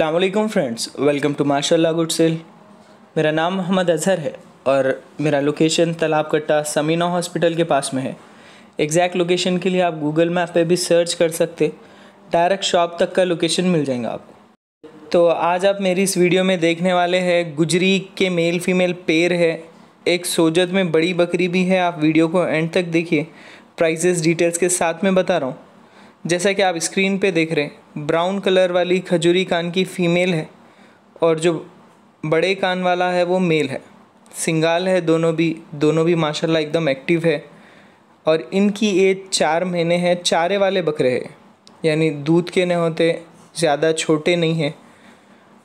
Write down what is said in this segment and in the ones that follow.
अल्लाम friends welcome to माशाल्लाह good sale मेरा नाम मोहम्मद अजहर है और मेरा लोकेशन तालाब कट्टा समीना हॉस्पिटल के पास में है एग्जैक्ट लोकेशन के लिए आप गूगल मैप पे भी सर्च कर सकते डायरेक्ट शॉप तक का लोकेशन मिल जाएगा आपको तो आज आप मेरी इस वीडियो में देखने वाले हैं गुजरी के मेल फीमेल पेड़ है एक सोजत में बड़ी बकरी भी है आप वीडियो को एंड तक देखिए प्राइजेस डिटेल्स के साथ में बता रहा हूँ जैसा कि आप स्क्रीन पे देख रहे हैं ब्राउन कलर वाली खजूरी कान की फीमेल है और जो बड़े कान वाला है वो मेल है सिंगाल है दोनों भी दोनों भी माशाल्लाह एकदम एक्टिव है और इनकी एज चार महीने है चारे वाले बकरे हैं यानी दूध के नहीं होते ज़्यादा छोटे नहीं हैं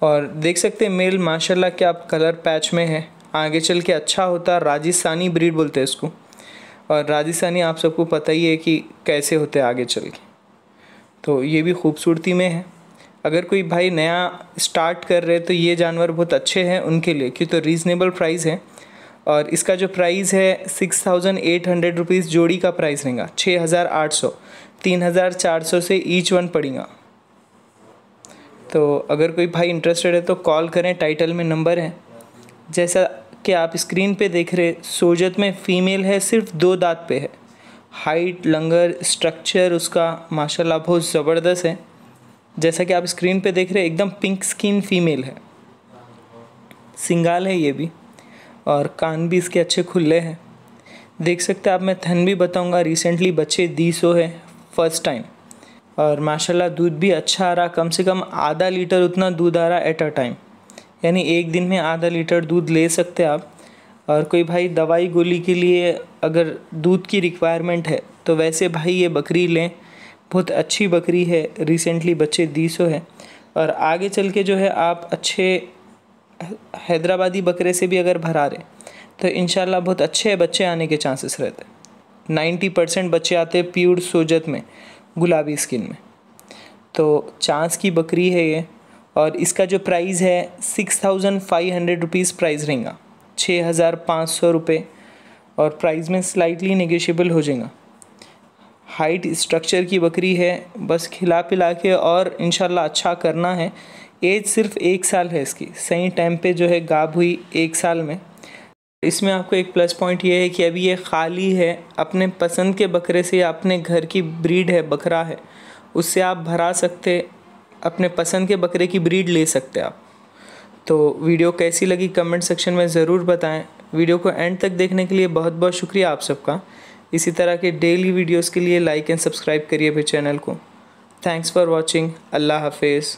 और देख सकते मेल माशाल्लाह क्या कलर पैच में है आगे चल के अच्छा होता राजस्थानी ब्रीड बोलते हैं इसको और राजस्थानी आप सबको पता ही है कि कैसे होते हैं आगे चल के तो ये भी खूबसूरती में है अगर कोई भाई नया स्टार्ट कर रहे तो ये जानवर बहुत अच्छे हैं उनके लिए क्योंकि तो रीज़नेबल प्राइस है और इसका जो प्राइस है six thousand eight hundred rupees जोड़ी का प्राइस रहेगा छः हज़ार आठ सौ तीन हज़ार चार सौ से ईच वन पड़ेगा तो अगर कोई भाई इंटरेस्टेड है तो कॉल करें टाइटल में नंबर है जैसा कि आप स्क्रीन पे देख रहे सोजत में फ़ीमेल है सिर्फ दो दांत पे है हाइट लंगर स्ट्रक्चर उसका माशाल्लाह बहुत ज़बरदस्त है जैसा कि आप स्क्रीन पे देख रहे हैं एकदम पिंक स्किन फीमेल है सिंगाल है ये भी और कान भी इसके अच्छे खुले हैं देख सकते हैं आप मैं थन भी बताऊंगा रिसेंटली बच्चे दी सो है फर्स्ट टाइम और माशाल्लाह दूध भी अच्छा आ रहा कम से कम आधा लीटर उतना दूध आ रहा एट अ टाइम यानी एक दिन में आधा लीटर दूध ले सकते आप और कोई भाई दवाई गोली के लिए अगर दूध की रिक्वायरमेंट है तो वैसे भाई ये बकरी लें बहुत अच्छी बकरी है रिसेंटली बच्चे दी सो है और आगे चल के जो है आप अच्छे हैदराबादी बकरे से भी अगर भरा रहे तो इन बहुत अच्छे बच्चे आने के चांसेस रहते हैं नाइन्टी परसेंट बच्चे आते हैं प्योर सोजत में गुलाबी स्किन में तो चांस की बकरी है ये और इसका जो प्राइस है six thousand five hundred rupees prize रहेगा छः हज़ार पाँच सौ रुपये और प्राइस में स्लाइटली निगेशियबल हो जाएगा हाइट स्ट्रक्चर की बकरी है बस खिला पिला के और इन अच्छा करना है एज सिर्फ एक साल है इसकी सही टाइम पे जो है गाब हुई एक साल में इसमें आपको एक प्लस पॉइंट ये है कि अभी ये खाली है अपने पसंद के बकरे से या अपने घर की ब्रीड है बकरा है उससे आप भरा सकते अपने पसंद के बकरे की ब्रीड ले सकते आप तो वीडियो कैसी लगी कमेंट सेक्शन में ज़रूर बताएं वीडियो को एंड तक देखने के लिए बहुत बहुत शुक्रिया आप सबका इसी तरह के डेली वीडियोस के लिए लाइक एंड सब्सक्राइब करिए भी चैनल को थैंक्स फॉर वॉचिंग अल्लाह हाफिज़